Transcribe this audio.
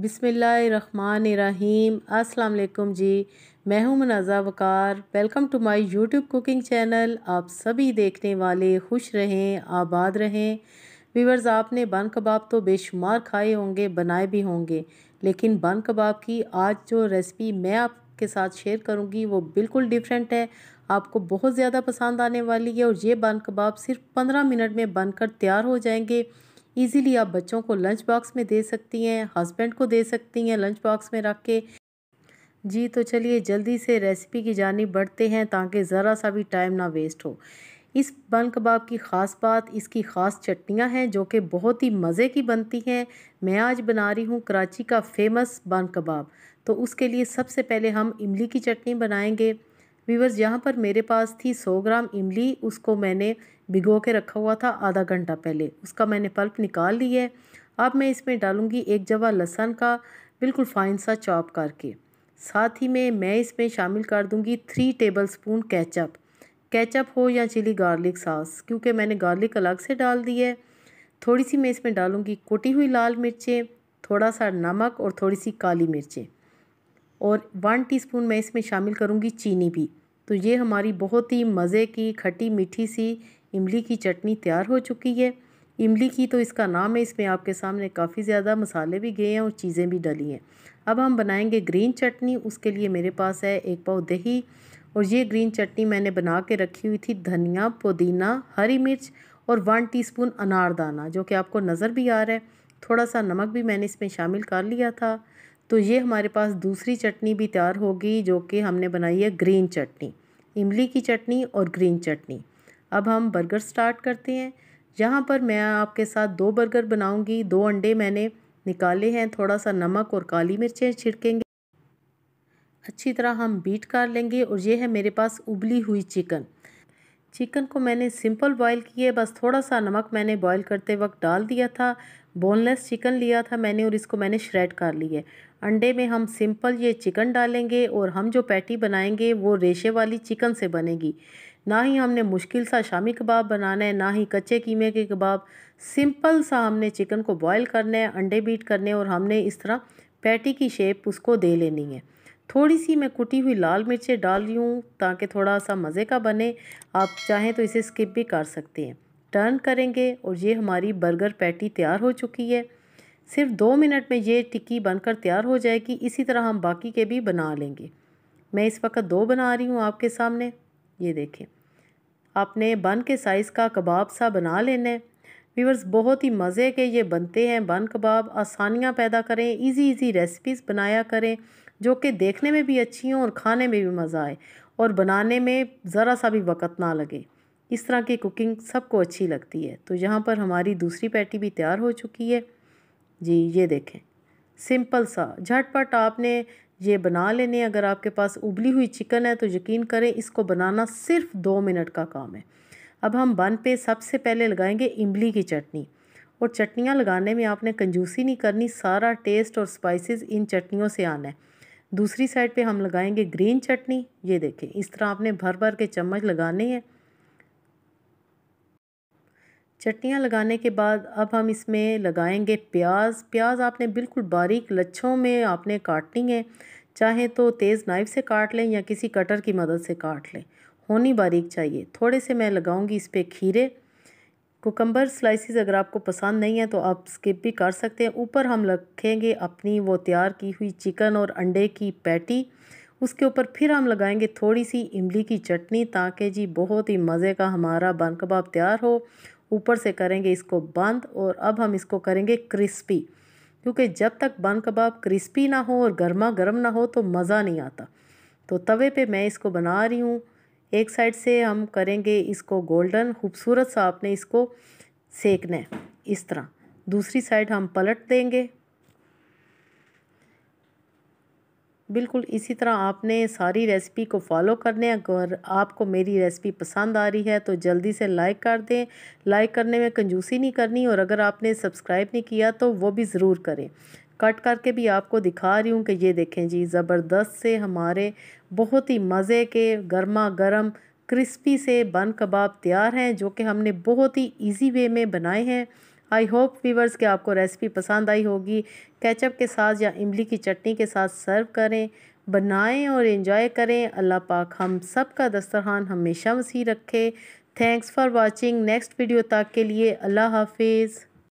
बिसमीम अस्सलाम जी मैं हूं Munaza Waqar welcome to my YouTube cooking channel आप सभी देखने वाले खुश रहें आबाद रहें वीवर्स आपने बन कबाब तो बेशुमार खाए होंगे बनाए भी होंगे लेकिन बन कबाब की आज जो रेसिपी मैं आपके साथ शेयर करूंगी वो बिल्कुल डिफरेंट है आपको बहुत ज़्यादा पसंद आने वाली है और ये बन कबाब सिर्फ पंद्रह मिनट में बनकर तैयार हो जाएंगे ईज़िली आप बच्चों को लंच बॉक्स में दे सकती हैं हस्बैंड को दे सकती हैं लंच बॉक्स में रख के जी तो चलिए जल्दी से रेसिपी की जानी बढ़ते हैं ताकि ज़रा सा भी टाइम ना वेस्ट हो इस बन कबाब की ख़ास बात इसकी ख़ास चटनियाँ हैं जो कि बहुत ही मज़े की बनती हैं मैं आज बना रही हूँ कराची का फेमस बन कबाब तो उसके लिए सबसे पहले हम इमली की चटनी बनाएंगे वीवर्स यहाँ पर मेरे पास थी सौ ग्राम इमली उसको मैंने भिगो के रखा हुआ था आधा घंटा पहले उसका मैंने पल्प निकाल लिया है अब मैं इसमें डालूँगी एक जवा लहसन का बिल्कुल फाइन सा चॉप करके साथ ही में मैं इसमें शामिल कर दूँगी three tablespoon ketchup ketchup हो या चिली गार्लिक सास क्योंकि मैंने गार्लिक अलग से डाल दी है थोड़ी सी मैं इसमें डालूँगी कुटी हुई लाल मिर्चें थोड़ा सा नमक और थोड़ी सी काली मिर्चें और वन टीस्पून मैं इसमें शामिल करूँगी चीनी भी तो ये हमारी बहुत ही मज़े की खट्टी मीठी सी इमली की चटनी तैयार हो चुकी है इमली की तो इसका नाम है इसमें आपके सामने काफ़ी ज़्यादा मसाले भी गए हैं और चीज़ें भी डली हैं अब हम बनाएंगे ग्रीन चटनी उसके लिए मेरे पास है एक पाव दही और ये ग्रीन चटनी मैंने बना के रखी हुई थी धनिया पुदीना हरी मिर्च और वन टीस्पून अनारदाना जो कि आपको नज़र भी आ रहा है थोड़ा सा नमक भी मैंने इसमें शामिल कर लिया था तो ये हमारे पास दूसरी चटनी भी तैयार होगी जो कि हमने बनाई है ग्रीन चटनी इमली की चटनी और ग्रीन चटनी अब हम बर्गर स्टार्ट करते हैं यहाँ पर मैं आपके साथ दो बर्गर बनाऊँगी दो अंडे मैंने निकाले हैं थोड़ा सा नमक और काली मिर्चें छिड़केंगे अच्छी तरह हम बीट कर लेंगे और ये है मेरे पास उबली हुई चिकन चिकन को मैंने सिंपल बॉईल किए बस थोड़ा सा नमक मैंने बॉईल करते वक्त डाल दिया था बोनलेस चिकन लिया था मैंने और इसको मैंने श्रेड कर लिए अंडे में हम सिंपल ये चिकन डालेंगे और हम जो पैटी बनाएंगे वो रेशे वाली चिकन से बनेगी ना ही हमने मुश्किल सा शामी कबाब बनाना है ना ही कच्चे कीमे के कबाब सिंपल सा हमने चिकन को बॉयल करना है अंडे बीट करने और हमने इस तरह पैटी की शेप उसको दे लेनी है थोड़ी सी मैं कुटी हुई लाल मिर्चें डाल रही हूँ ताकि थोड़ा सा मज़े का बने आप चाहें तो इसे स्किप भी कर सकते हैं टर्न करेंगे और ये हमारी बर्गर पैटी तैयार हो चुकी है सिर्फ दो मिनट में ये टिक्की बनकर तैयार हो जाएगी इसी तरह हम बाकी के भी बना लेंगे मैं इस वक्त दो बना रही हूँ आपके सामने ये देखें आपने बन के साइज़ का कबाब सा बना लेना है व्यूवर्स बहुत ही मज़े के ये बनते हैं बन कबाब आसानियाँ पैदा करें इजी इजी रेसिपीज़ बनाया करें जो कि देखने में भी अच्छी हों और खाने में भी मज़ा आए और बनाने में ज़रा सा भी वक़्त ना लगे इस तरह की कुकिंग सबको अच्छी लगती है तो यहाँ पर हमारी दूसरी पैटी भी तैयार हो चुकी है जी ये देखें सिंपल सा झटपट आपने ये बना लेने अगर आपके पास उबली हुई चिकन है तो यकीन करें इसको बनाना सिर्फ दो मिनट का काम है अब हम बन पे सबसे पहले लगाएंगे इमली की चटनी और चटनियाँ लगाने में आपने कंजूसी नहीं करनी सारा टेस्ट और स्पाइसेस इन चटनियों से आना है दूसरी साइड पे हम लगाएंगे ग्रीन चटनी ये देखें इस तरह आपने भर भर के चम्मच लगाने हैं चटनियाँ लगाने के बाद अब हम इसमें लगाएंगे प्याज प्याज आपने बिल्कुल बारीक लच्छों में आपने काटनी है चाहे तो तेज़ नाइफ से काट लें या किसी कटर की मदद से काट लें होनी बारीक चाहिए थोड़े से मैं लगाऊंगी इस पर खीरे कोकम्बर स्लाइसिस अगर आपको पसंद नहीं है तो आप स्किप भी कर सकते हैं ऊपर हम रखेंगे अपनी वो तैयार की हुई चिकन और अंडे की पैटी उसके ऊपर फिर हम लगाएंगे थोड़ी सी इमली की चटनी ताकि जी बहुत ही मज़े का हमारा बन कबाब तैयार हो ऊपर से करेंगे इसको बंद और अब हम इसको करेंगे क्रिस्पी क्योंकि जब तक बन कबाब क्रिस्पी ना हो और गर्मा गर्म ना हो तो मज़ा नहीं आता तो तवे पे मैं इसको बना रही हूँ एक साइड से हम करेंगे इसको गोल्डन खूबसूरत सा आपने इसको सेकना है इस तरह दूसरी साइड हम पलट देंगे बिल्कुल इसी तरह आपने सारी रेसिपी को फॉलो करने अगर आपको मेरी रेसिपी पसंद आ रही है तो जल्दी से लाइक कर दें लाइक करने में कंजूसी नहीं करनी और अगर आपने सब्सक्राइब नहीं किया तो वो भी ज़रूर करें कट करके भी आपको दिखा रही हूँ कि ये देखें जी ज़बरदस्त से हमारे बहुत ही मज़े के गर्मा गर्म क्रिस्पी से बन कबाब तैयार हैं जो कि हमने बहुत ही इजी वे में बनाए हैं आई होप वीवर्स के आपको रेसिपी पसंद आई होगी केचप के साथ या इमली की चटनी के साथ सर्व करें बनाएं और इन्जॉय करें अल्लाह पाक हम सब का दस्तरहान हमेशा वसी रखे thanks for watching next video तक के लिए अल्लाह हाफिज़